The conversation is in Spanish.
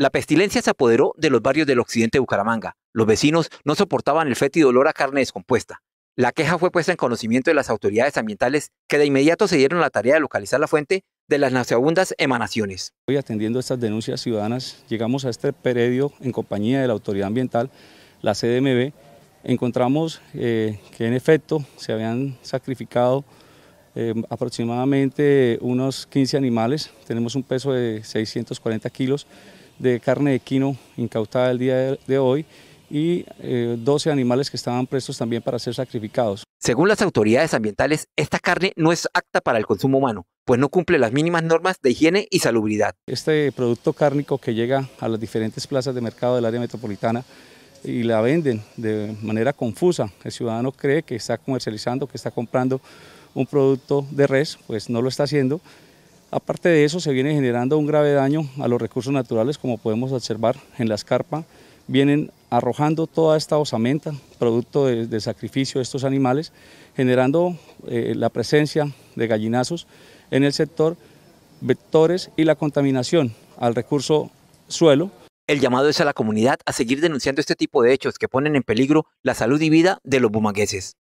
La pestilencia se apoderó de los barrios del occidente de Bucaramanga. Los vecinos no soportaban el fétido olor a carne descompuesta. La queja fue puesta en conocimiento de las autoridades ambientales que de inmediato se dieron la tarea de localizar la fuente de las nauseabundas emanaciones. Hoy atendiendo estas denuncias ciudadanas, llegamos a este peredio en compañía de la autoridad ambiental, la CDMB, encontramos eh, que en efecto se habían sacrificado eh, aproximadamente unos 15 animales, tenemos un peso de 640 kilos, de carne de quino incautada el día de hoy y 12 eh, animales que estaban prestos también para ser sacrificados. Según las autoridades ambientales, esta carne no es apta para el consumo humano, pues no cumple las mínimas normas de higiene y salubridad. Este producto cárnico que llega a las diferentes plazas de mercado del área metropolitana y la venden de manera confusa, el ciudadano cree que está comercializando, que está comprando un producto de res, pues no lo está haciendo, Aparte de eso, se viene generando un grave daño a los recursos naturales, como podemos observar en la escarpa. Vienen arrojando toda esta osamenta, producto de, sacrificio de estos animales, generando eh, la presencia de gallinazos en el sector, vectores y la contaminación al recurso suelo. El llamado es a la comunidad a seguir denunciando este tipo de hechos que ponen en peligro la salud y vida de los bumagueses.